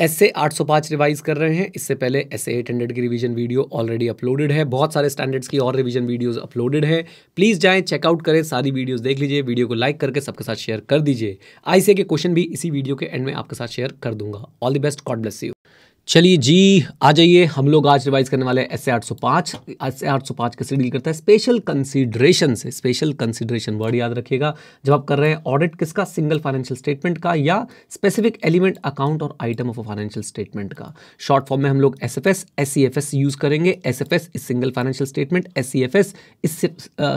S A आठ सौ पाँच रिवाइज कर रहे हैं इससे पहले एस एट हंड्रेड की रिवीजन वीडियो ऑलरेडी अपलोडेड है बहुत सारे स्टैंडर्ड्स की और रिवीजन वीडियोस अपलोडेड हैं प्लीज़ जाएं चेकआउट करें सारी वीडियोस देख लीजिए वीडियो को लाइक करके सबके साथ शेयर कर दीजिए आई के क्वेश्चन भी इसी वीडियो के एंड में आपके साथ शेयर कर दूंगा all the best God bless you चलिए जी आ जाइए हम लोग आज रिवाइज करने वाले एस ए आठ सौ पाँच एस ए आठ सौ पाँच कैसे डील करता है स्पेशल कंसीडरेशन से स्पेशल कंसीडरेशन वर्ड याद रखिएगा जब आप कर रहे हैं ऑडिट किसका सिंगल फाइनेंशियल स्टेटमेंट का या स्पेसिफिक एलिमेंट अकाउंट और item of a financial statement का शॉर्ट फॉर्म में हम लोग S F S S C F S use करेंगे S F S is single financial statement S C F S is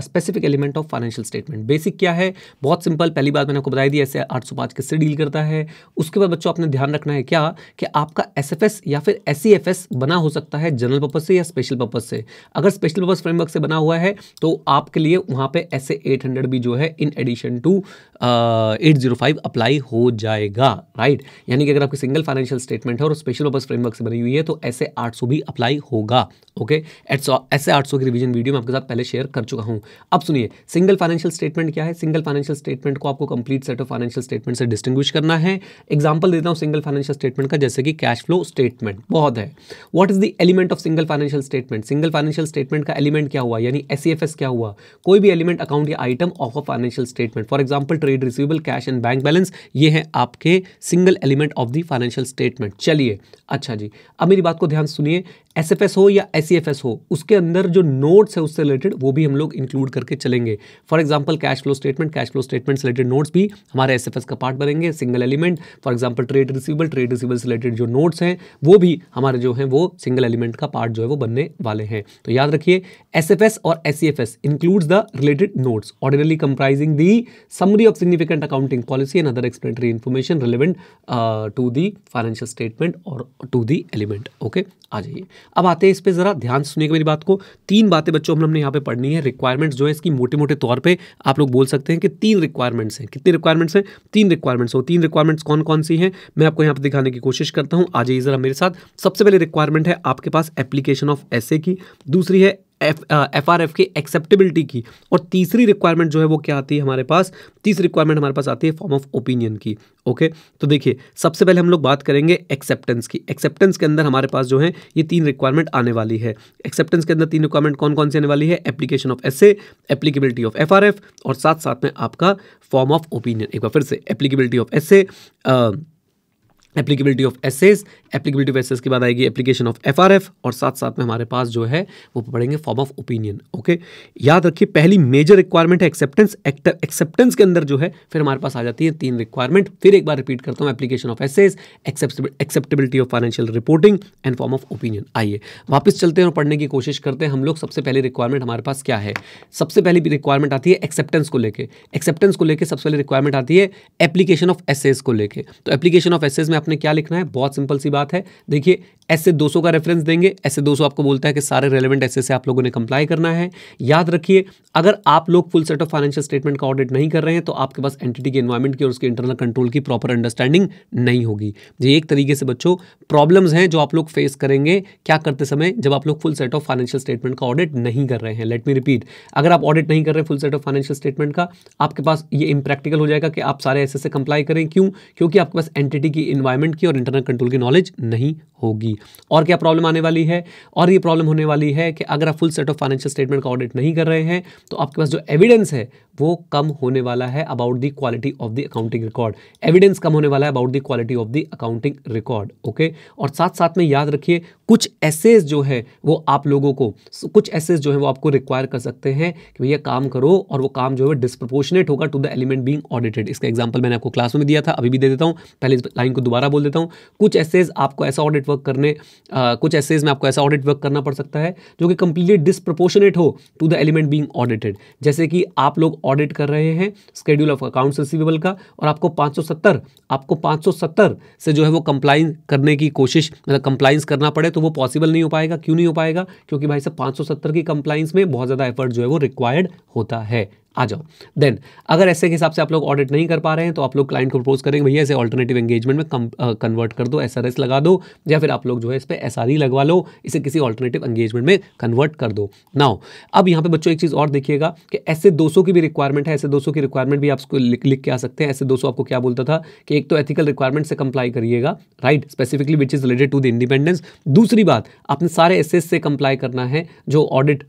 specific element of financial statement basic क्या है बहुत simple पहली बात मैंने आपको बताई दी एस ए आठ सौ पाँच कैसे डील करता है उसके बाद बच्चों आपने ध्यान रखना है क्या कि आपका एस एफ एस एस या फिर एस सी एफ एस बना हो सकता है जनरल पर्पज से या स्पेशल पर्पज से अगर स्पेशल पर्पज फ्रेमवर्क से बना हुआ है तो आपके लिए वहाँ पे एस ए e भी जो है in addition to eight zero five apply हो जाएगा राइट यानी कि अगर आपकी सिंगल फाइनेंशियल स्टेटमेंट है और स्पेशल पर्पज फ्रेमवर्क से बनी हुई है तो एस ए आठ सौ भी अप्लाई होगा ओके एस ए आठ सौ की रिविजन वीडियो मैं आपके साथ पहले शेयर कर चुका हूँ अब सुनिए सिंगल फाइनेंशियल स्टेटमेंट क्या है सिंगल फाइनेंशियल स्टेटमेंट को आपको complete set of financial statement से डिस्टिंग्विश करना है एग्जाम्पल देता हूँ सिंगल फाइनेंशियल स्टेटमेंट का जैसे कि कैश फ्लो स्टेट स्टेटमेंट बहुत है what is the element of single financial statement single financial statement का एलिमेंट क्या हुआ यानी एस e क्या हुआ कोई भी एलिमेंट अकाउंट या item of a financial statement for example trade receivable cash and bank balance ये है आपके single element of the financial statement चलिए अच्छा जी अब मेरी बात को ध्यान सुनिए एस हो या एस e हो उसके अंदर जो नोट्स है उससे रिलेटेड वो भी हम लोग इंक्लूड करके चलेंगे for example cash flow statement cash flow statement से रिलेटेड नोट्स भी हमारे एस का पार्ट बनेंगे single element for example trade receivable trade receivable से रिलेटेड जो नोट्स हैं वो भी हमारे जो हैं वो सिंगल एलिमेंट का पार्ट जो है वो बनने वाले हैं तो याद रखिए एस और S includes the related notes ordinarily comprising the summary of significant accounting policy and other explanatory information relevant to the financial statement और टू दी एलिमेंट ओके आ जाइए अब आते हैं इस पर ज़रा ध्यान सुनिए मेरी बात को तीन बातें बच्चों हम हमने यहाँ पे पढ़नी है रिक्वायरमेंट्स जो है इसकी मोटे मोटे तौर पे आप लोग बोल सकते हैं कि तीन रिक्वायरमेंट्स हैं कितनी रिक्वायरमेंट्स हैं तीन रिक्वायरमेंट्स हो तीन रिक्वायरमेंट्स कौन कौन सी हैं मैं आपको यहाँ पर दिखाने की कोशिश करता हूँ आ जाइए ज़रा मेरे साथ सबसे पहले रिक्वायरमेंट है आपके पास एप्लीकेशन ऑफ एस की दूसरी है एफ आर एफ की एक्सेप्टेबिलिटी की और तीसरी रिक्वायरमेंट जो है वो क्या आती है हमारे पास तीसरी रिक्वायरमेंट हमारे पास आती है फॉर्म ऑफ ओपिनियन की ओके तो देखिए सबसे पहले हम लोग बात करेंगे एक्सेप्टेंस की एक्सेप्टेंस के अंदर हमारे पास जो है ये तीन रिक्वायरमेंट आने वाली है एक्सेप्टेंस के अंदर तीन रिक्वायरमेंट कौन कौन सी आने वाली है application of S applicability of F R F और साथ साथ में आपका फॉर्म ऑफ ओपिनियन एक बार फिर से applicability of S applicability of S applicability of S के बाद आएगी एप्लीकेशन ऑफ एफ और साथ साथ में हमारे पास जो है वो पढ़ेंगे फॉर्म ऑफ ओपिनियन ओके याद रखिए पहली मेजर रिक्वायरमेंट है एक्सेप्टेंस एक्सेप्टेंस के अंदर जो है फिर हमारे पास आ जाती है तीन रिक्वायरमेंट फिर एक बार रिपीट करता हूँ application of S's acceptability of financial reporting and form of opinion आइए वापस चलते हैं और पढ़ने की कोशिश करते हैं हम लोग सबसे पहले रिक्वायरमेंट हमारे पास क्या है सबसे पहली रिक्वायरमेंट आती है एक्सेप्टेंस को लेकर एक्सेप्टेंस को लेकर सबसे पहले रिक्वायरमेंट आती है एप्लीकेशन ऑफ एसेस को लेकर तो एप्लीकेशन ऑफ एसेस में आपने क्या लिखना है बहुत सिंपल सी बात है देखिए ऐसे 200 का रेफरेंस देंगे ऐसे 200 आपको बोलता है कि सारे रेलेवेंट ऐसे से आप लोगों ने कंप्लाई करना है याद रखिए अगर आप लोग full set of financial statement का ऑडिट नहीं कर रहे हैं तो आपके पास एंटिटी के इन्वायरमेंट की और उसके इंटरनल कंट्रोल की प्रॉपर अंडरस्टैंडिंग नहीं होगी ये एक तरीके से बच्चों प्रॉब्लम्स हैं जो आप लोग फेस करेंगे क्या करते समय जब आप लोग full set of financial statement का ऑडिट नहीं कर रहे हैं लेट मी रिपीट अगर आप ऑडिट नहीं कर रहे full set of financial statement का आपके पास ये इम्प्रैक्टिकल हो जाएगा कि आप सारे ऐसे से कंप्लाई करें क्यों क्योंकि आपके पास एंटिटी की इन्वायरमेंट की और इंटरनल कंट्रोल की नॉलेज नहीं होगी होगी और क्या प्रॉब्लम आने वाली है और ये प्रॉब्लम होने वाली है कि अगर आप full set of financial statement का ऑडिट नहीं कर रहे हैं तो आपके पास जो एविडेंस है वो कम होने वाला है about the quality of the accounting record evidence कम होने वाला है about the quality of the accounting record okay और साथ साथ में याद रखिए कुछ एसेज जो है वो आप लोगों को कुछ एसेज जो है वो आपको रिक्वायर कर सकते हैं कि भैया काम करो और वो काम जो है डिस्प्रपोर्शनेट होगा to the element being audited इसका एग्जाम्पल मैंने आपको क्लास में दिया था अभी भी दे देता हूँ पहले इस लाइन को दोबारा बोल देता हूँ कुछ एसेज आपको ऐसा ऑडिट वर्क करने अपने आ, कुछ एसेज में आपको ऐसा ऑडिट वर्क करना पड़ सकता है जो कि कंप्लीटली डिसप्रोपोर्शनेट हो to the element being audited जैसे कि आप लोग ऑडिट कर रहे हैं स्केड्यूल ऑफ अकाउंट्स रिसीवेबल का और आपको 570 आपको 570 से जो है वो कंप्लाइन करने की कोशिश मतलब कंप्लाइंस करना पड़े तो वो पॉसिबल नहीं हो पाएगा क्यों नहीं हो पाएगा क्योंकि भाई साहब पाँच की कंप्लाइंस में बहुत ज़्यादा एफर्ट जो है वो रिक्वायर्ड होता है आ जाओ देन अगर ऐसे के हिसाब से आप लोग ऑडिट नहीं कर पा रहे हैं तो आप लोग क्लाइंट को प्रपोज करेंगे भैया ऐसे ऑल्टरनेटिव एंगेजमेंट में कन्वर्ट कर दो एस लगा दो या फिर आप लोग जो है इस पर एस e लगवा लो इसे किसी ऑल्टरनेटिव एंगेजमेंट में कन्वर्ट कर दो नाउ अब यहाँ पे बच्चों एक चीज़ और देखिएगा कि ऐसे दो की भी रिक्वायरमेंट है ऐसे दो की रिक्वायरमेंट भी आपको लिख लिख के आ सकते हैं ऐसे दो आपको क्या बोलता था कि एक तो एथिकल रिक्वायरमेंट से कंप्लाई करिएगा right specifically which is related to the independence दूसरी बात आपने सारे एसेस से कंप्लाई करना है जो ऑडिट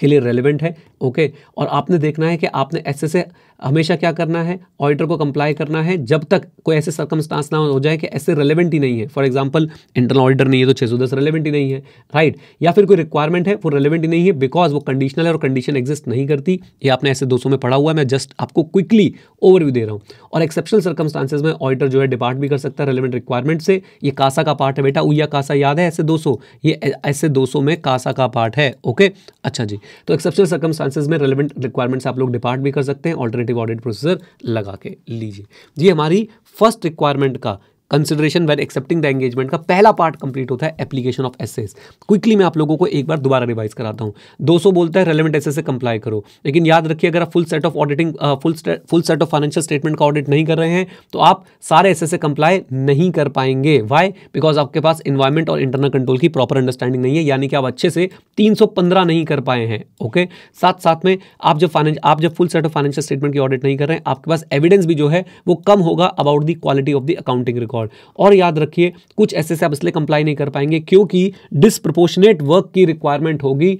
के लिए रेलिवेंट है ओके और आपने देखना है कि आपने ऐसे से हमेशा क्या करना है ऑडिटर को कंप्लाई करना है जब तक कोई ऐसे सर्कमस्टांस ना हो जाए कि ऐसे रेलिवेंट ही नहीं है फॉर एग्जाम्पल इंटरनल ऑडिटर नहीं है तो छः सौ दस रेलिवेंट ही नहीं है राइट या फिर कोई रिक्वायरमेंट है वो रेलिवेंट ही नहीं है बिकॉज वो कंडीशनल है और कंडीशन एग्जिस्ट नहीं करती ये आपने ऐसे दो में पढ़ा हुआ है मैं जस्ट आपको क्विकली ओवरव्यू दे रहा हूँ और एक्सेप्शनल सर्कमस्टांसेज में ऑडिटर जो है डिपार्ट भी कर सकता है रेलिवेंट रिक्वायरमेंट से ये कासा का पार्ट है बेटा उया कासा याद है ऐसे दो ये ऐसे दो में कासा का पार्ट है ओके अच्छा जी तो एक्सेप्शनल सर्कमस्टांस रिक्वायरमेंट्स में रेलिवेंट रिक्वायरमेंट्स आप लोग डिपार्ट भी कर सकते हैं ऑल्टरनेटिव ऑडिट प्रोसीजर लगा के लीजिए जी हमारी फर्स्ट रिक्वायरमेंट का consideration when accepting the engagement का पहला पार्ट कंप्लीट होता है application of S S quickly मैं आप लोगों को एक बार दोबारा रिवाइज कराता हूँ सौ बोलता है एस एस से कंप्लाई करो लेकिन याद रखिए अगर आप full set of auditing full full set of financial statement का ऑडिट नहीं कर रहे हैं तो आप सारे एसेस से कंप्लाई नहीं कर पाएंगे वाई बिकॉज आपके पास इन्वायरमेंट और इंटरनल कंट्रोल की प्रॉपर अंडरस्टैंडिंग नहीं है यानी कि आप अच्छे से तीन सौ पंद्रह नहीं कर पाए हैं ओके साथ साथ में आप जब फाइनेंश आप जब full set of financial statement की ऑडिट नहीं कर रहे हैं आपके पास एविडेंस भी जो है वो कम होगा about the quality of the accounting record record और याद रखिए कुछ ऐसे से आप इसलिए कंप्लाई नहीं कर पाएंगे क्योंकि डिसप्रोपोर्शनेट वर्क की रिक्वायरमेंट होगी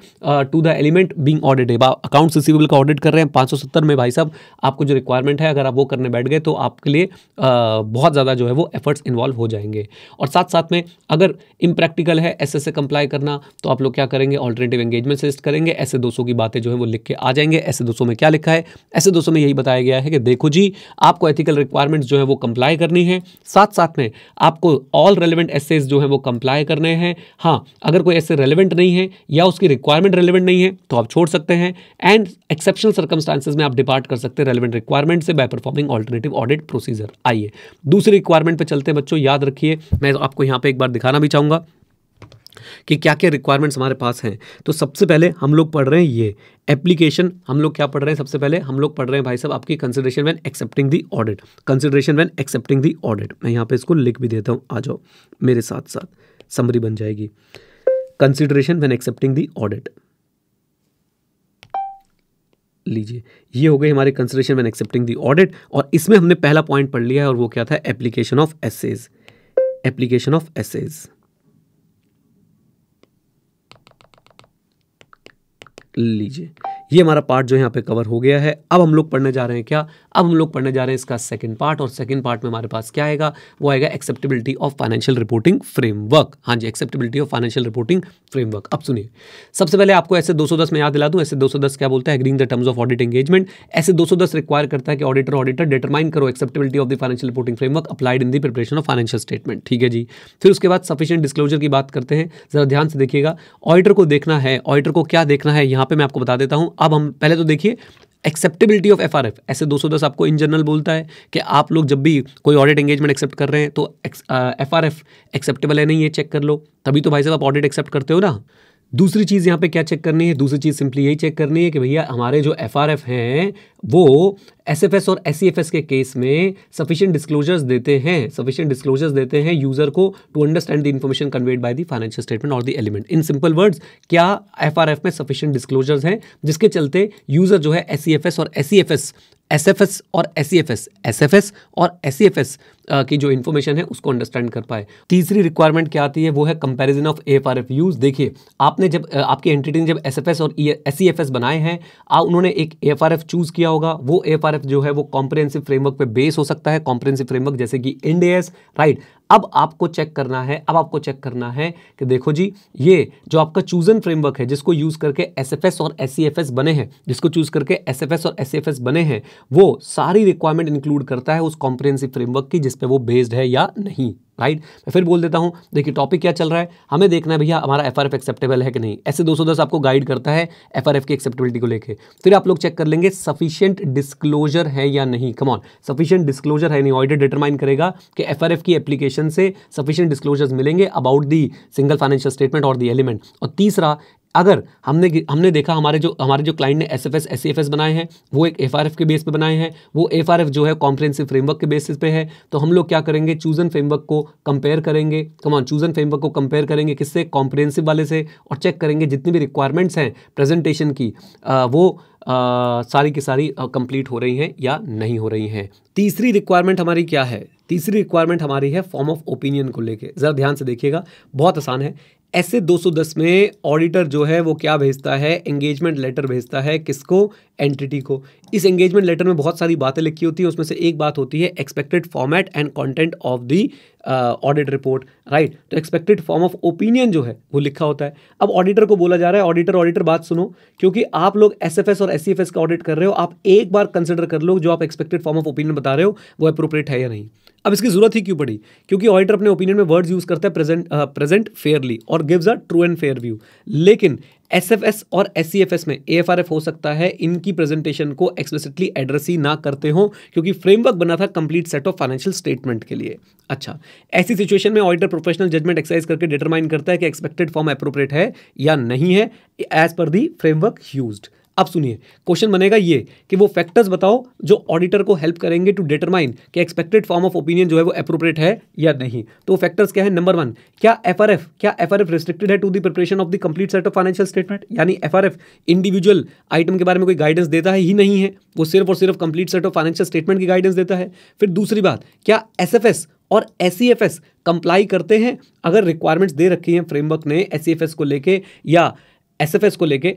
to the element being audited आप अकाउंट रिसिवेबल का ऑडिट कर रहे हैं पाँच में भाई साहब आपको जो रिक्वायरमेंट है अगर आप वो करने बैठ गए तो आपके लिए आ, uh, बहुत ज़्यादा जो है वो एफर्ट्स इन्वॉल्व हो जाएंगे और साथ साथ में अगर इम्प्रैक्टिकल है ऐसे से कंप्लाई करना तो आप लोग क्या करेंगे ऑल्टरनेटिव एंगेजमेंट सजेस्ट करेंगे ऐसे दोस्तों की बातें जो है वो लिख के आ जाएंगे ऐसे दोस्तों में क्या लिखा है ऐसे दोस्तों में यही बताया गया है कि देखो जी आपको एथिकल रिक्वायरमेंट्स जो है वो कंप्लाई करनी है साथ साथ साथ में आपको ऑल रेलिवेंट एसेज जो है वो कंप्लाई करने हैं हाँ अगर कोई ऐसे रेलिवेंट नहीं है या उसकी रिक्वायरमेंट रेलिवेंट नहीं है तो आप छोड़ सकते हैं एंड एक्सेप्शनल सर्कमस्टांसिस में आप डिपार्ट कर सकते हैं रेलिवेंट रिक्वायरमेंट से by performing alternative audit procedure आइए दूसरी रिक्वायरमेंट पर चलते हैं बच्चों याद रखिए मैं आपको यहाँ पर एक बार दिखाना भी चाहूँगा कि क्या क्या रिक्वायरमेंट्स हमारे पास हैं तो सबसे पहले हम लोग पढ़ रहे हैं ये एप्लीकेशन हम लोग क्या पढ़ रहे हैं सबसे पहले हम लोग पढ़ रहे हैं भाई साहब आपकी consideration when accepting the audit consideration when accepting the audit मैं यहाँ पे इसको लिख भी देता हूँ आ जाओ मेरे साथ साथ समरी बन जाएगी consideration when accepting the audit लीजिए ये हो गई हमारे consideration when accepting the audit और इसमें हमने पहला पॉइंट पढ़ लिया है और वो क्या था application of SAs application of SAs लीजिए ये हमारा पार्ट जो यहाँ पे कवर हो गया है अब हम लोग पढ़ने जा रहे हैं क्या अब हम लोग पढ़ने जा रहे हैं इसका सेकंड पार्ट और सेकंड पार्ट में हमारे पास क्या आएगा वो आएगा acceptability of financial reporting framework हाँ जी acceptability of financial reporting framework अब सुनिए सबसे पहले आपको ऐसे दो में याद दिला दूँ ऐसे दो क्या बोलता है agreeing the terms of audit engagement SA दो रिक्वायर करता है कि ऑडिटर ऑडिटर डिटरमाइन करो acceptability of the financial reporting framework applied in the preparation of financial statement ठीक है जी फिर उसके बाद सफिशियंट डिस्क्लोजर की बात करते हैं जरा ध्यान से देखिएगा ऑडिटर को देखना है ऑडिटर को क्या देखना है यहाँ पे मैं आपको बता देता हूँ अब हम पहले तो देखिए acceptability of F R F SA 210 आपको इन जनरल बोलता है कि आप लोग जब भी कोई ऑडिट एंगेजमेंट एक्सेप्ट कर रहे हैं तो एफ आर एफ एक्सेप्टेबल है नहीं है चेक कर लो तभी तो भाई साहब आप ऑडिट एक्सेप्ट करते हो ना दूसरी चीज़ यहाँ पे क्या चेक करनी है दूसरी चीज़ सिंपली यही चेक करनी है कि भैया हमारे जो एफ आर एफ हैं वो एस एफ एस और एस सी एफ एस के केस में सफिशियंट डिस्क्लोजर्स देते हैं सफिशियंट डिस्क्लोजर्स देते हैं यूज़र को to understand the information conveyed by the financial statement और the element in simple words क्या एफ आर एफ में सफिशियंट डिस्क्लोजर्स हैं जिसके चलते यूज़र जो है एस सी एफ एस और S C F S S F S और S C F S S F S और एस सी एफ एस की जो इन्फॉर्मेशन है उसको अंडरस्टैंड कर पाए तीसरी रिक्वायरमेंट क्या आती है वो है comparison of F R F use देखिए आपने जब uh, आपकी एंटिटी ने जब एस एफ एस और एस सी एफ एस बनाए हैं आप उन्होंने एक एफ आर एफ चूज़ किया होगा वो एफ आर एफ जो है वो कॉम्प्रहेंसिव फ्रेमवर्क पे बेस हो सकता है कॉम्प्रेहेंसिव फ्रेमवर्क जैसे कि एन डी एस राइट अब आपको चेक करना है अब आपको चेक करना है कि देखो जी ये जो आपका चूजन फ्रेमवर्क है जिसको यूज़ करके एस और एस e बने हैं जिसको चूज़ करके एस और एस e बने हैं वो सारी रिक्वायरमेंट इंक्लूड करता है उस कॉम्प्रिहेंसिव फ्रेमवर्क की जिसपे वो बेस्ड है या नहीं राइट मैं फिर बोल देता हूँ देखिए टॉपिक क्या चल रहा है हमें देखना है भैया हमारा एफ एक्सेप्टेबल है कि नहीं ऐसे 210 आपको गाइड करता है एफ की एक्सेप्टेबिलिटी को लेके फिर आप लोग चेक कर लेंगे सफिशियंट डिस्क्लोजर है या नहीं ऑन सफिशियंट डिस्क्लोजर है नहीं ऑडिट डिटरमाइन करेगा कि एफ की एप्लीकेशन से सफिशियंट डिस्क्लोजर्स मिलेंगे about the single financial statement और दी एलिमेंट और तीसरा अगर हमने हमने देखा हमारे जो हमारे जो क्लाइंट ने S F S S C F S बनाए हैं वो एक एफ आर एफ के बेस पे बनाए हैं वो एफ आर एफ जो है कॉम्प्रेंसिव फ्रेमवर्क के बेसिस पे है तो हम लोग क्या करेंगे चूजन फ्रेमवर्क को कंपेयर करेंगे कमान चूजन फ्रेमवर्क को कंपेयर करेंगे किससे कॉम्प्रेंसिव वाले से और चेक करेंगे जितनी भी रिक्वायरमेंट्स हैं प्रेजेंटेशन की आ, वो आ, सारी की सारी कंप्लीट हो रही हैं या नहीं हो रही हैं तीसरी रिक्वायरमेंट हमारी क्या है तीसरी रिक्वायरमेंट हमारी है फॉर्म ऑफ ओपिनियन को लेके ज़रा ध्यान से देखिएगा बहुत आसान है ऐसे 210 में ऑडिटर जो है वो क्या भेजता है एंगेजमेंट लेटर भेजता है किसको एंटिटी को इस एंगेजमेंट लेटर में बहुत सारी बातें लिखी होती हैं उसमें से एक बात होती है expected format and content of the audit report right तो एक्सपेक्टेड फॉर्म ऑफ ओपिनियन जो है वो लिखा होता है अब ऑडिटर को बोला जा रहा है ऑडिटर ऑडिटर बात सुनो क्योंकि आप लोग एस और एस का ऑडिट कर रहे हो आप एक बार कंसिडर कर लो जो आप एक्सपेक्टेड फॉर्म ऑफ ओपिनियन बता रहे हो वो अप्रोप्रिएट है या नहीं अब इसकी जरूरत ही क्यों पड़ी क्योंकि ऑडिटर अपने ओपिनियन में वर्ड्स यूज करता है प्रेजेंट प्रेजेंट फेयरली और gives a true and fair view लेकिन एस और एस e में ए हो सकता है इनकी प्रेजेंटेशन को एक्सप्लिसिटली एड्रेस ही ना करते हो क्योंकि फ्रेमवर्क बना था complete set of financial statement के लिए अच्छा ऐसी सिचुएशन में ऑडिटर प्रोफेशनल जजमेंट एक्सरसाइज करके डिटरमाइन करता है कि एक्सपेक्टेड फॉर्म अप्रोप्रिएट है या नहीं है एज पर दी फ्रेमवर्क यूज्ड अब सुनिए क्वेश्चन बनेगा ये कि वो फैक्टर्स बताओ जो ऑडिटर को हेल्प करेंगे टू डिटरमाइन कि एक्सपेक्टेड फॉर्म ऑफ ओपिनियन जो है वो अप्रोप्रिएट है या नहीं तो फैक्टर्स क्या है नंबर वन क्या एफ क्या एफ रिस्ट्रिक्टेड है to the preparation of the complete set of financial statement यानी एफ इंडिविजुअल आइटम के बारे में कोई गाइडेंस देता है ही नहीं है वो सिर्फ और सिर्फ complete set of financial statement की गाइडेंस देता है फिर दूसरी बात क्या एस और S C F S comply करते हैं अगर रिक्वायरमेंट्स दे रखी हैं फ्रेमवर्क ने एस सी एफ एस को लेकर या एस को लेके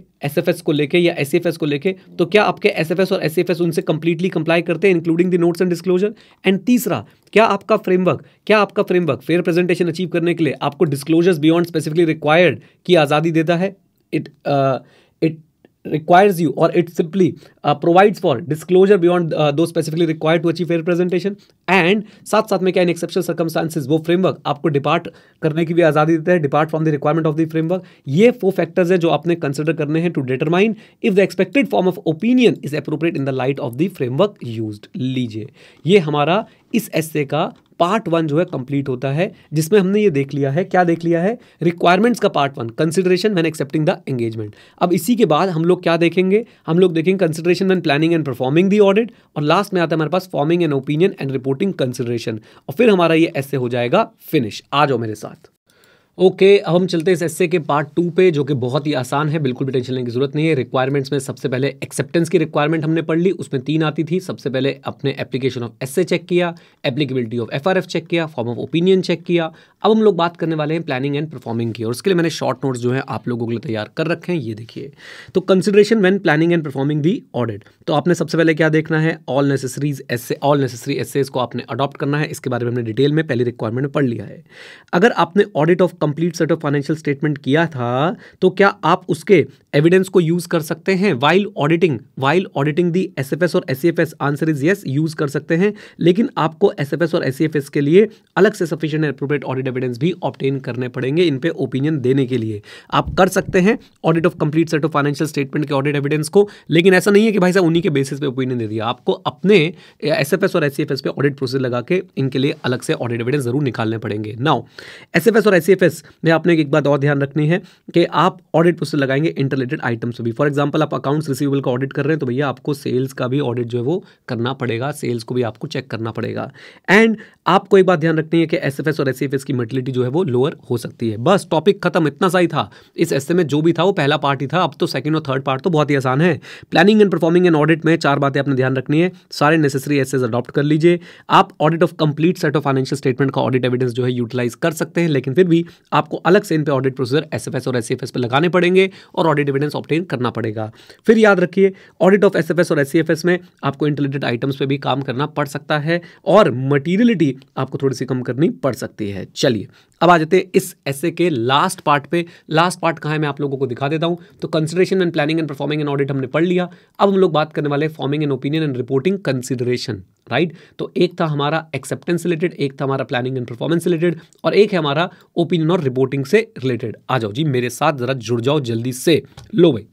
एस को लेके या एस e को लेके तो क्या आपके एस और एस e उनसे कंप्लीटली कंप्लाई करते हैं including the notes and disclosure and तीसरा क्या आपका फ्रेमवर्क क्या आपका फ्रेमवर्क फेयर प्रेजेंटेशन अचीव करने के लिए आपको डिस्क्लोजर्स बियॉन्ड स्पेसिफिकली रिक्वायर्ड की आज़ादी देता है it it uh, requires you or it simply uh, provides for disclosure beyond uh, those specifically required to achieve fair representation and साथ साथ में क्या इन एक्सेप्शन सर्कमस्टांसिस वो फ्रेमवर्क आपको डिपार्ट करने की भी आज़ादी देता है depart from the requirement of the framework ये फोर फैक्टर्स है जो आपने कंसिडर करने हैं to determine if the expected form of opinion is appropriate in the light of the framework use लीजिए ये हमारा इस एस्से का पार्ट वन जो है कंप्लीट होता है जिसमें हमने ये देख लिया है क्या देख लिया है रिक्वायरमेंट्स का part one consideration when accepting the engagement अब इसी के बाद हम लोग क्या देखेंगे हम लोग देखेंगे consideration when planning and performing the audit और लास्ट में आता है हमारे पास forming an opinion and reporting consideration और फिर हमारा ये ऐसे हो जाएगा फिनिश आ जाओ मेरे साथ ओके okay, अब हम चलते हैं इस एस के पार्ट टू पे जो कि बहुत ही आसान है बिल्कुल भी टेंशन लेने की जरूरत नहीं है रिक्वायरमेंट्स में सबसे पहले एक्सेप्टेंस की रिक्वायरमेंट हमने पढ़ ली उसमें तीन आती थी सबसे पहले अपने एप्लीकेशन ऑफ एस चेक किया एप्लीकेबिलिटी ऑफ एफआरएफ चेक किया फॉर्म ऑफ ओपिनियन चेक किया अब हम लोग बात करने वाले हैं प्लानिंग एंड परफॉर्मिंग की और उसके लिए मैंने शॉर्ट नोट्स जो है आप लोगों के लिए तैयार कर रखे हैं ये देखिए तो consideration when planning and performing the audit तो आपने सबसे पहले क्या देखना है all necessaries S all necessary S को आपने अडॉप्ट करना है इसके बारे में हमने डिटेल में पहली रिक्वायरमेंट पढ़ लिया है अगर आपने audit of complete set of financial statement किया था तो क्या आप उसके एविडेंस को यूज कर सकते हैं while auditing while auditing the S F S और S F S answer is yes use कर सकते हैं लेकिन आपको एस एफ एस और एस एफ एस के लिए अलग से सफिशियंट अप्रोप्रिएट ऑडिट एविडेंस भी ऑप्टेन करने पड़ेंगे इन पे ओपिनियन देने के लिए आप कर सकते हैं audit of complete set of financial statement के ऑडिट एविडेंस को लेकिन ऐसा नहीं है कि भाई साहब उन्हीं के बेसिस पे ओपिनियन दे दिया आपको अपने एस एफ एस और एस एफ एस पे ऑडिट प्रोसेस लगा के इनके लिए अलग से ऑडिट एविडेंस जरूर निकालने पड़ेंगे नाउ एस एफ एस और एस एफ एस प्लस में आपने एक बात और ध्यान रखनी है कि आप ऑडिट पुस्तक लगाएंगे इंटरलेटेड आइटम्स भी फॉर एग्जाम्पल आप अकाउंट्स रिसीवेबल का ऑडिट कर रहे हैं तो भैया आपको सेल्स का भी ऑडिट जो है वो करना पड़ेगा सेल्स को भी आपको चेक करना पड़ेगा एंड आपको एक बात ध्यान रखनी है कि एस एफ एस और एस एफ एस की मर्टिलिटी जो है वो लोअर हो सकती है बस टॉपिक खत्म इतना सा ही था इस एस में जो भी था वो पहला पार्ट ही था अब तो सेकेंड और थर्ड पार्ट तो बहुत ही आसान है planning and performing and audit में चार बातें आपने ध्यान रखनी है सारे नेसेसरी एस अडॉप्ट कर लीजिए आप audit of complete set of financial statement का ऑडिट एविडेंस जो है यूटिलाइज कर सकते हैं लेकिन फिर भी आपको अलग से इन पर audit procedure S F S और एस एफ एस पर लगाने पड़ेंगे और ऑडिट एविडेंस ऑप्टेन करना पड़ेगा फिर याद रखिए audit of S F S और एस में आपको इंटरलेटेड आइटम्स पर भी काम करना पड़ सकता है और मटीरियलिटी आपको थोड़ी सी कम करनी पड़ सकती है चलिए अब आ जाते हैं इस ऐसे के लास्ट पार्ट पे लास्ट पार्ट कहाँ है मैं आप लोगों को दिखा देता हूँ तो consideration and planning and performing and audit हमने पढ़ लिया अब हम लोग बात करने वाले forming and opinion and reporting consideration right तो एक था हमारा एक्सेप्टेंस रिलेटेड एक था हमारा प्लानिंग एंड परफॉर्मेंस रिलेटेड और एक है हमारा ओपिनियन और रिपोर्टिंग से रिलेटेड आ जाओ जी मेरे साथ ज़रा जुड़ जाओ जल्दी से लो भाई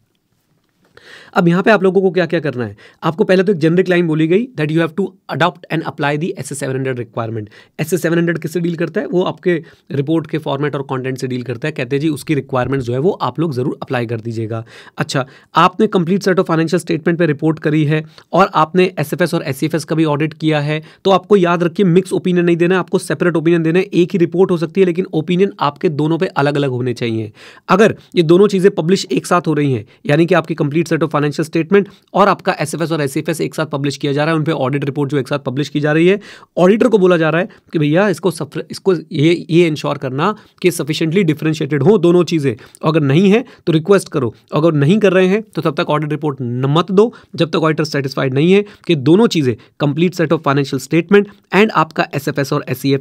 अब यहाँ पे आप लोगों को क्या क्या करना है आपको पहले तो एक जनरिक लाइन बोली गई that you have to adopt and apply the S seven hundred requirement S seven hundred किससे डील करता है वो आपके रिपोर्ट के फॉर्मेट और कॉन्टेंट से डील करता है कहते हैं जी उसकी रिक्वायरमेंट जो है वो आप लोग ज़रूर अप्लाई कर दीजिएगा अच्छा आपने complete set of financial statement पर रिपोर्ट करी है और आपने एस एफ एस और एस सी एफ एस का भी ऑडिट किया है तो आपको याद रखिए मिक्स ओपिनियन नहीं देना आपको सेपरेट ओपिनियन देना है एक ही रिपोर्ट हो सकती है लेकिन ओपिनियन आपके दोनों पर अलग अलग होने चाहिए अगर ये दोनों चीज़ें पब्लिश एक साथ हो रही हैं यानी कि आपकी complete set of financial statement और आपका एस और एस e एक साथ पब्लिश किया जा रहा है उन पर ऑडिट रिपोर्ट जो एक साथ पब्लिश की जा रही है ऑडिटर को बोला जा रहा है कि भैया इसको इसको ये ये इंश्योर करना कि सफिशेंटली डिफ्रेंशिएटेड हो दोनों चीज़ें अगर नहीं है तो रिक्वेस्ट करो अगर नहीं कर रहे हैं तो तब तक ऑडिट रिपोर्ट न मत दो जब तक ऑडिटर सेटिस्फाइड नहीं है कि दोनों चीज़ें complete set of financial statement and आपका एस और एस e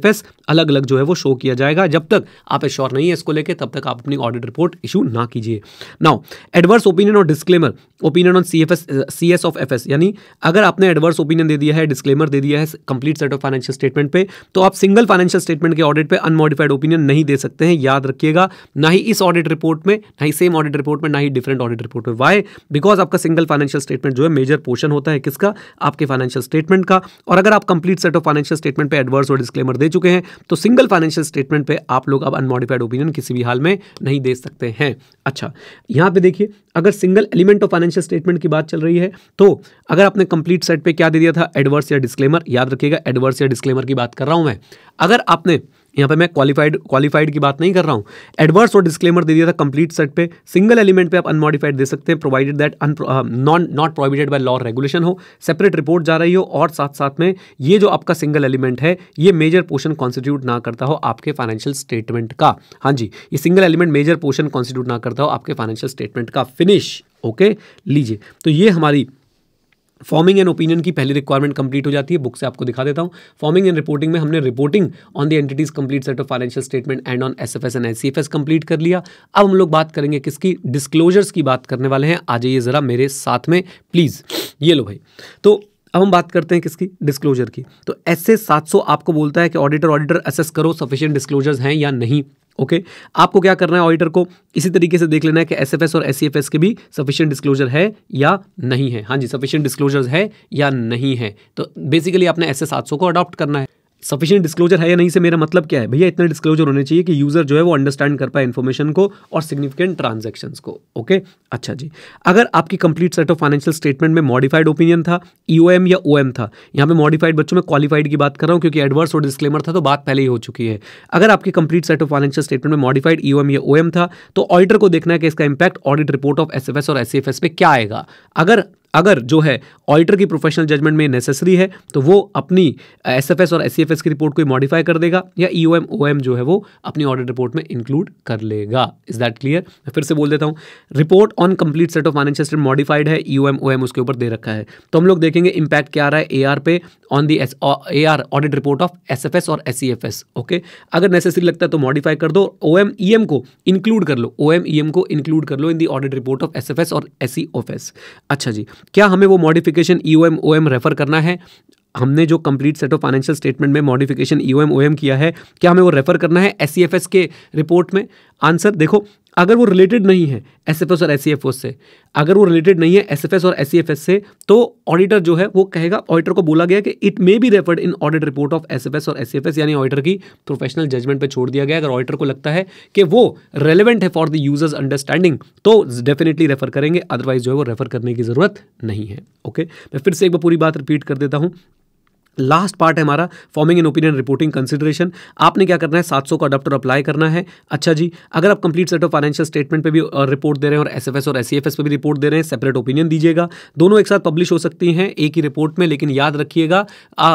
अलग अलग जो है वो शो किया जाएगा जब तक आप इंश्योर नहीं है इसको लेकर तब तक आप अपनी ऑडिट रिपोर्ट इशू ना कीजिए नाउ एडवर्स ओपिनियन और disclaimer opinion on C F S C S of F S यानी अगर आपने एडवर्स ओपिनियन दे दिया है डिस्क्लेमर दे दिया है complete set of financial statement पे तो आप सिंगल फाइनेंशियल स्टेटमेंट के ऑडिट पे अनमॉडिफाइड ओपिनियन नहीं दे सकते हैं याद रखिएगा ना ही इस ऑडिट रिपोर्ट में ना ही सेम ऑडिट रिपोर्ट में ना ही डिफरेंट ऑडिट रिपोर्ट में वाई बिकॉज आपका सिंगल फाइनेंशियल स्टेटमेंट जो है मेजर पोर्शन होता है किसका आपके फाइनेंशियल स्टेटमेंट का और अगर आप complete set of financial statement पर एडवर्स और डिस्क्लेमर दे चुके हैं तो सिंगल फाइनेंशियल स्टेटमेंट पे आप लोग अब अनमॉडिफाइड ओपिनियन किसी भी हाल में नहीं दे सकते हैं अच्छा यहाँ पे देखिए अगर single element of financial statement की बात चल रही है तो अगर आपने कंप्लीट सेट पे क्या दे दिया था एडवर्स या डिस्क्लेमर याद रखिएगा एडवर्स या डिस्क्लेमर की बात कर रहा हूं मैं अगर आपने यहाँ पे मैं क्वालिफाइड क्वालिफाइड की बात नहीं कर रहा हूँ एडवर्स और डिस्क्लेमर दे दिया था कंप्लीट सेट पे सिंगल एलिमेंट पे आप अनमॉडिफाइड दे सकते हैं provided that non not provided by law regulation हो सेपरेट रिपोर्ट जा रही हो और साथ साथ में ये जो आपका सिंगल एलिमेंट है ये मेजर पोर्शन कॉन्स्टिट्यूट ना करता हो आपके फाइनेंशियल स्टेटमेंट का हाँ जी ये single element major portion constitute ना करता हो आपके फाइनेंशियल स्टेटमेंट का फिनिश ओके लीजिए तो ये हमारी फॉर्मिंग एंड ओपिनियन की पहली रिक्वायरमेंट कंप्लीट हो जाती है बुक से आपको दिखा देता हूँ फॉर्मिंग एंड रिपोर्टिंग में हमने reporting on the entities complete set of financial statement and on S F S and S C F S complete कर लिया अब हम लोग बात करेंगे किसकी डिस्क्लोजर्स की बात करने वाले हैं आ जाइए ज़रा मेरे साथ में प्लीज़ ये लो भाई तो अब हम बात करते हैं किसकी डिस्क्लोजर की तो एस ए सात सौ आपको बोलता है कि ऑडिटर ऑडिटर असेस करो सफिशियंट डिस्क्लोजर्स हैं या नहीं ओके okay? आपको क्या करना है ऑडिटर को इसी तरीके से देख लेना है कि एसएफएस और एस e के भी सफिशिएंट डिस्क्लोजर है या नहीं है हाँ जी सफिशिएंट डिस्क्लोजर्स है या नहीं है तो बेसिकली आपने एस एस को अडॉप्ट करना है सफिशियंट डिस्क्लोजर है या नहीं से मेरा मतलब क्या है भैया इतना डिस्क्लोजर होने चाहिए कि यूज़र जो है वो अंडरस्टैंड कर पाए इन्फॉर्मेशन को और सिग्निफिकेंट ट्रांजेक्शन को ओके okay? अच्छा जी अगर आपकी complete set of financial statement में मॉडिफाइड ओपिनियन था ईओएम e या ओएम था यहाँ पे मॉडिफाइड बच्चों में क्वालिफाइड की बात कर रहा हूँ क्योंकि एडवर्स और डिस्क्लेमर था तो बात पहले ही हो चुकी है अगर आपकी complete set of financial statement में मॉडिफाइड ईओएम e या ओएम था तो ऑडिटर को देखना है कि इसका impact audit report of S और एस पे क्या आएगा अगर अगर जो है ऑडिटर की प्रोफेशनल जजमेंट में नेसेसरी है तो वो अपनी एसएफएस और एस की रिपोर्ट को मॉडिफाई कर देगा या ई e ओ जो है वो अपनी ऑडिट रिपोर्ट में इंक्लूड कर लेगा इज दैट क्लियर मैं फिर से बोल देता हूँ report on complete set of financial state modified है ई e ओ उसके ऊपर दे रखा है तो हम लोग देखेंगे इंपैक्ट क्या आ रहा है ए पे on the S A R audit report of S और एस ओके अगर नेसेसरी लगता है तो मॉडिफाई कर दो ओ एम e को इंक्लूड कर लो ओ एम को इंक्लूड कर लो in the audit report of S और एस अच्छा जी क्या हमें वो modification modification E O refer करना है हमने जो complete set of financial statement में मॉडिफिकेशन ई ओ किया है क्या हमें वो रेफर करना है एस के रिपोर्ट में आंसर देखो अगर वो रिलेटेड नहीं है एस एफ एस और एस e से अगर वो रिलेटेड नहीं है एस एफ एस और एस एफ एस से तो ऑडिटर जो है वो कहेगा ऑडिटर को बोला गया कि it may be referred in audit report of S F S और एस एफ एस यानी ऑडिटर की प्रोफेशनल जजमेंट पर छोड़ दिया गया अगर ऑडिटर को लगता है कि वो रेलिवेंट है फॉर द यूजर्स अंडरस्टैंडिंग तो डेफिनेटली रेफर करेंगे अदरवाइज जो है वो रेफर करने की ज़रूरत नहीं है ओके मैं फिर से एक बार पूरी बात रिपीट कर देता हूँ लास्ट पार्ट है हमारा forming in opinion reporting consideration आपने क्या करना है 700 का अडप्टर अप्लाई करना है अच्छा जी अगर आप complete set of financial statement पे भी रिपोर्ट दे रहे हैं और एसएफएस और एस e पे भी रिपोर्ट दे रहे हैं सेपरेट ओपिनियन दीजिएगा दोनों एक साथ पब्लिश हो सकती हैं एक ही रिपोर्ट में लेकिन याद रखिएगा आ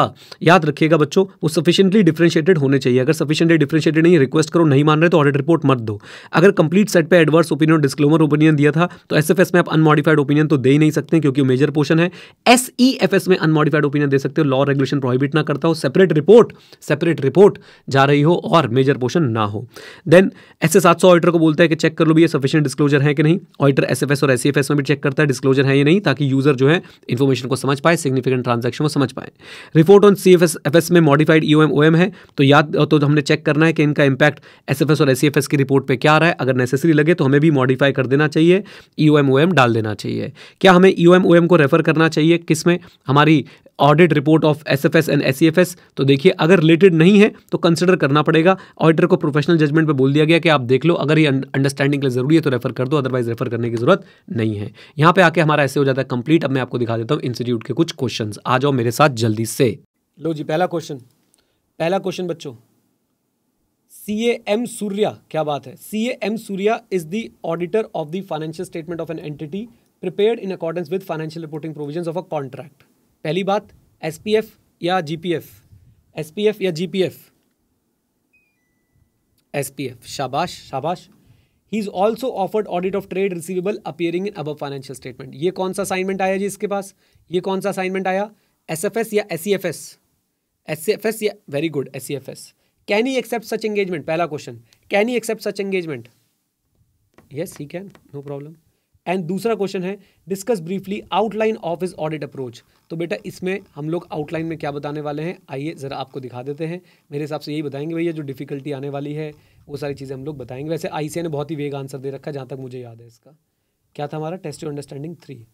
याद रखिएगा बच्चों वो सफिशियंटली डिफ्रेंशिएटेड होने चाहिए अगर सफिशियंटली डिफ्रेंशिएटेड नहीं रिक्वेस्ट करो नहीं मान रहे तो ऑडिट रिपोर्ट मत दो अगर कंप्लीट सेट पर एडवर्स ओपिनियन डिस्क्लोमर ओपिनियन दिया था तो एस एफ एस में आप अनमॉडिफाइड ओपिनियन तो दे ही नहीं सकते क्योंकि मेजर पोर्शन है एफ एस e में अनमॉडिफाइड ओपिनियन दे सकते हो लॉ रेगुलेशन कमीशन प्रोहिबिट ना करता हो सेपरेट रिपोर्ट सेपरेट रिपोर्ट जा रही हो और मेजर पोर्शन ना हो देन एस एस सात सौ ऑडिटर को बोलता है कि चेक कर लो भी ये सफिशियंट डिस्क्लोजर है कि नहीं ऑडिटर एस एफ एस और एस सी एफ एस में भी चेक करता है डिस्क्लोजर है ये नहीं ताकि यूजर जो है इन्फॉर्मेशन को समझ पाए सिग्निफिकेंट ट्रांजेक्शन को समझ पाए report on C F S F S में modified E O M O M है तो याद तो हमने चेक करना है कि इनका इंपैक्ट एस एफ एस और एस सी एफ एस की रिपोर्ट पर क्या रहा है अगर नेसेसरी लगे तो हमें भी मॉडिफाई कर देना चाहिए ई ओ एम ओ एम डाल देना चाहिए क्या हमें E O M O M को रेफर करना चाहिए किस में हमारी audit report of S F S and S C F S तो देखिए अगर रिलेटेड नहीं है तो कंसिडर करना पड़ेगा ऑडिटर को प्रोफेशनल जजमेंट पर बोल दिया गया कि आप देख लो अगर ये अंडरस्टैंडिंग के लिए जरूरी है तो रेफर कर दो अदरवाइज रेफर करने की जरूरत नहीं है यहाँ पे आके हमारा ऐसे हो जाता है कंप्लीट अब मैं आपको दिखा देता हूँ इंस्टीट्यूट के कुछ क्वेश्चन आ जाओ मेरे साथ जल्दी से लो जी पहला क्वेश्चन पहला क्वेश्चन बच्चों सी ए एम सूर्या क्या बात है C A M Surya is the auditor of the financial statement of an entity prepared in accordance with financial reporting provisions of a contract पहली बात एफ या G P F S P F या G P F S P F शाबाश शाबाश he is also offered audit of trade receivable appearing in अब financial statement ये कौन सा असाइनमेंट आया जी इसके पास ये कौन सा असाइनमेंट आया एस एफ एस या S C F S S C F S या very good S C F S can he accept such engagement पहला question can he accept such engagement yes he can no problem and दूसरा question है discuss briefly outline of his audit approach तो बेटा इसमें हम लोग outline में क्या बताने वाले हैं आइए ज़रा आपको दिखा देते हैं मेरे हिसाब से यही बताएंगे भैया जो डिफिकल्टी आने वाली है वो सारी चीज़ें हम लोग बताएंगे वैसे आई ने बहुत ही वेग आंसर दे रखा जहाँ तक मुझे याद है इसका क्या था हमारा टेस्ट यू अंडरस्टैंडिंग थ्री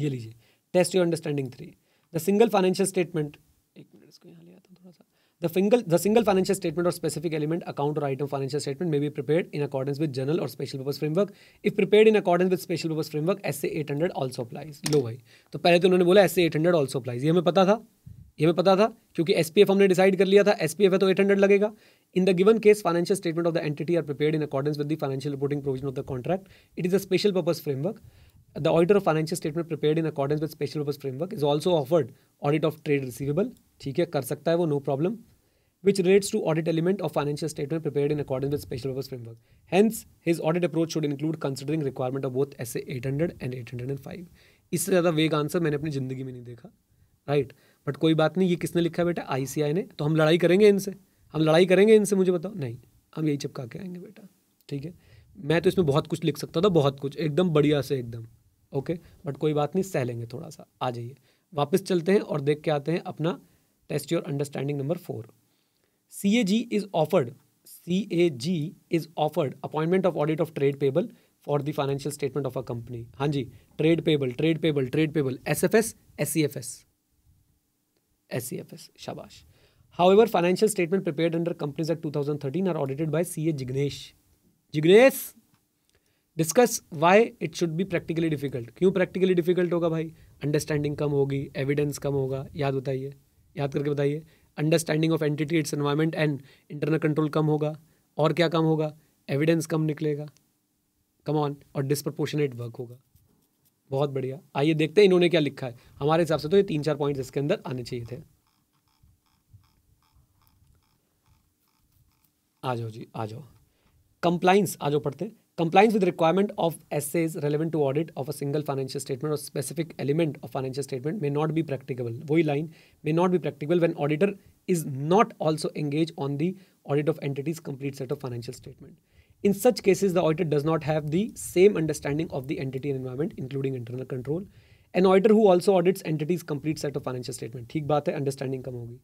ये लीजिए test you understanding three the single financial statement एक मिनट इसको यहाँ The single, the single financial statement or specific element, account or item financial statement may be prepared in accordance with general or special purpose framework. If prepared in accordance with special purpose framework, SA 800 also applies. लो भाई तो पहले तो उन्होंने बोला SA 800 also applies. ये हमें पता था ये हमें पता था क्योंकि एस हमने डिसाइड कर लिया था एस है तो 800 लगेगा in the given case financial statement of the entity are prepared in accordance with the financial reporting provision of the contract it is a special purpose framework The auditor of financial statement prepared in accordance with special purpose framework is also offered audit of trade receivable. ठीक है कर सकता है वो no problem which relates to audit element of financial statement prepared in accordance with special purpose framework. Hence, his audit approach should include considering requirement of both SA 800 and 805. इससे ज़्यादा वेग answer मैंने अपनी ज़िंदगी में नहीं देखा राइट right. बट कोई बात नहीं ये किसने लिखा है बेटा आईसीआई ने तो हम लड़ाई करेंगे इनसे हम लड़ाई करेंगे इनसे मुझे बताओ नहीं हम यही चिपका के आएंगे बेटा ठीक है मैं तो इसमें बहुत कुछ लिख सकता था बहुत कुछ एकदम बढ़िया से एकदम ओके बट कोई बात नहीं सह लेंगे थोड़ा सा आ जाइए वापस चलते हैं और देख के आते हैं अपना test your understanding number four C A G is offered C A G is offered appointment of audit of trade payable for the financial statement of a company हाँ जी trade payable trade payable trade payable S F S S C F S S C F S शाबाश prepare under companies prepared two thousand thirteen are audited by C A Jignesh Jignesh discuss why it should be practically difficult क्यों practically difficult होगा भाई understanding कम होगी evidence कम होगा याद बताइए याद करके बताइए understanding of entity its environment and internal control कम होगा और क्या कम होगा एविडेंस कम निकलेगा कम ऑन और डिस्प्रपोर्शनेट वर्क होगा बहुत बढ़िया आइए देखते हैं इन्होंने क्या लिखा है हमारे हिसाब से तो ये तीन चार पॉइंट्स इसके अंदर आने चाहिए थे आ जाओ जी आ जाओ कंप्लाइंस आ जाओ पढ़ते हैं compliance with the requirement of essays relevant to audit of a single financial statement or specific element of financial statement may not be practicable वही line may not be practicable when auditor is not also engaged on the audit of entity's complete set of financial statement in such cases the auditor does not have the same understanding of the entity and environment including internal control an auditor who also audits entity's complete set of financial statement ठीक बात है understanding कम होगी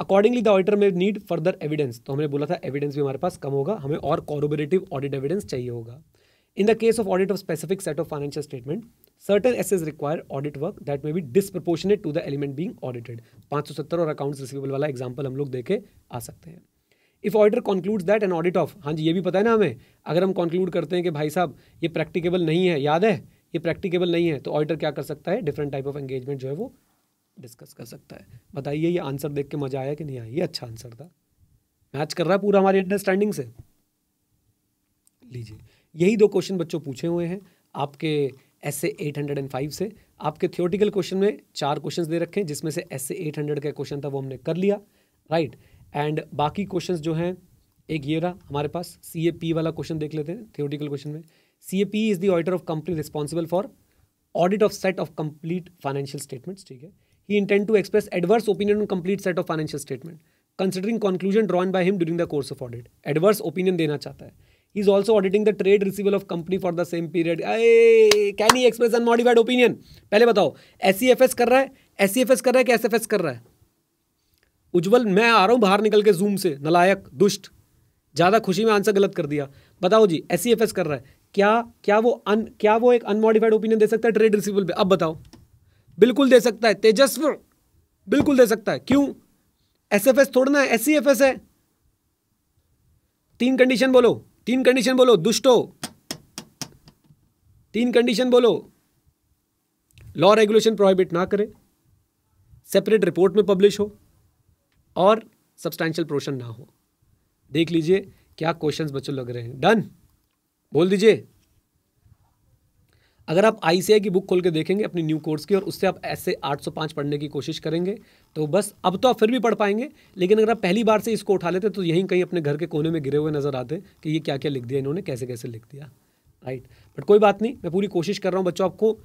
accordingly the auditor may need further evidence तो हमने बोला था evidence भी हमारे पास कम होगा हमें और कॉरोबरेटिव ऑडिट एविडेंस चाहिए होगा in the case of audit of specific set of financial statement certain S is require audit work that may be disproportionate to the element being audited पाँच सौ सत्तर और अकाउंट्स रिसिवेबल वाला एग्जाम्पल हम लोग देखे आ सकते हैं if auditor concludes that an audit of हाँ जी ये भी पता है ना हमें अगर हम कंक्लूड करते हैं कि भाई साहब ये प्रैक्टिकेबल नहीं है याद है ये प्रैक्टिकेबल नहीं है तो ऑडिटर क्या कर सकता है डिफरेंट टाइप ऑफ एंगेजमेंट जो है वो डिस्कस कर सकता है बताइए ये आंसर देख के मज़ा आया कि नहीं आया ये अच्छा आंसर था मैच कर रहा है पूरा हमारी अंडरस्टैंडिंग से लीजिए यही दो क्वेश्चन बच्चों पूछे हुए हैं आपके S eight hundred and five से आपके थियोटिकल क्वेश्चन में चार क्वेश्चन दे रखे हैं जिसमें से एस एट हंड्रेड का क्वेश्चन था वो हमने कर लिया राइट एंड बाकी क्वेश्चन जो हैं एक ये रहा हमारे पास सी ए पी वाला क्वेश्चन देख लेते हैं थियोटिकल क्वेश्चन में C A P is the auditor of company responsible for audit of set of complete financial statements ठीक है he intend to express adverse opinion on complete set of financial statement considering conclusion drawn by him during the course of audit adverse opinion देना चाहता है he is also auditing the trade receivable of company for the same period I can he express modified opinion पहले बताओ S C F S कर रहा है S C F S कर रहा है कि एस एफ एस कर रहा है उज्जवल मैं आ रहा हूँ बाहर निकल के जूम से नलायक दुष्ट ज़्यादा खुशी में आंसर गलत कर दिया बताओ जी एस सी एफ एस कर रहा है क्या क्या वो अन क्या वो एक अनमोडिफाइड ओपिनियन दे सकता है ट्रेड रिसीवल पर अब बताओ बिल्कुल दे सकता है तेजस्व बिल्कुल दे सकता है क्यों एस एफ एस थोड़ना है एस सी एफ एस है तीन कंडीशन बोलो तीन कंडीशन बोलो दुष्टो तीन कंडीशन बोलो लॉ रेगुलेशन प्रोहिबिट ना करे सेपरेट रिपोर्ट में पब्लिश हो और सब्सटैंशियल प्रोशन ना हो देख लीजिए क्या क्वेश्चंस बच्चों लग रहे हैं डन बोल दीजिए अगर आप आई की बुक खोल के देखेंगे अपनी न्यू कोर्स की और उससे आप ऐसे 805 पढ़ने की कोशिश करेंगे तो बस अब तो आप फिर भी पढ़ पाएंगे लेकिन अगर आप पहली बार से इसको उठा लेते तो यहीं कहीं अपने घर के कोने में गिरे हुए नज़र आते कि ये क्या क्या लिख दिया इन्होंने कैसे कैसे लिख दिया राइट बट कोई बात नहीं मैं पूरी कोशिश कर रहा हूँ बच्चों आपको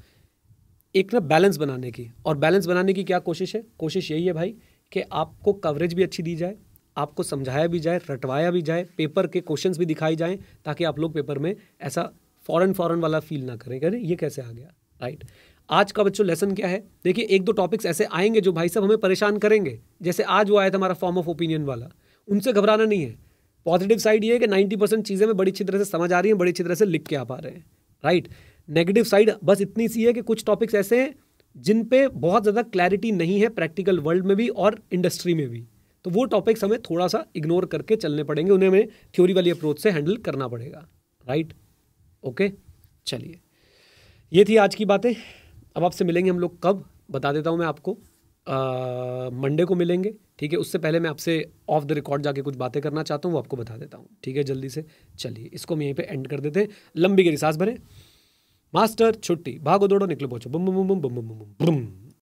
एक ना बैलेंस बनाने की और बैलेंस बनाने की क्या कोशिश है कोशिश यही है भाई कि आपको कवरेज भी अच्छी दी जाए आपको समझाया भी जाए रटवाया भी जाए पेपर के क्वेश्चंस भी दिखाई जाएं ताकि आप लोग पेपर में ऐसा फ़ॉरन फॉरन वाला फील ना करें करें ये कैसे आ गया राइट आज का बच्चों लेसन क्या है देखिए एक दो टॉपिक्स ऐसे आएंगे जो भाई साहब हमें परेशान करेंगे जैसे आज वो आया था हमारा फॉर्म ऑफ ओपिनियन वाला उनसे घबराना नहीं है पॉजिटिव साइड ये है कि नाइन्टी परसेंट चीज़ें हमें बड़ी अच्छी तरह से समझ आ रही हैं बड़ी अच्छी तरह से लिख के आ पा रहे हैं राइट नेगेटिव साइड बस इतनी सी है कि कुछ टॉपिक्स ऐसे हैं जिन पे बहुत ज़्यादा क्लैरिटी नहीं है प्रैक्टिकल वर्ल्ड में भी और इंडस्ट्री में भी तो वो टॉपिक्स हमें थोड़ा सा इग्नोर करके चलने पड़ेंगे उन्हें हमें थ्योरी वाली अप्रोच से हैंडल करना पड़ेगा राइट ओके चलिए ये थी आज की बातें अब आपसे मिलेंगे हम लोग कब बता देता हूँ मैं आपको मंडे को मिलेंगे ठीक है उससे पहले मैं आपसे ऑफ द रिकॉर्ड जाके कुछ बातें करना चाहता हूँ वो आपको बता देता हूँ ठीक है जल्दी से चलिए इसको हम यहीं पे एंड कर देते हैं लंबी गिरी सांस भरे मास्टर छुट्टी भागो दौड़ो निकलो पहुँचो बुम बुम बुम बुम बुम बुम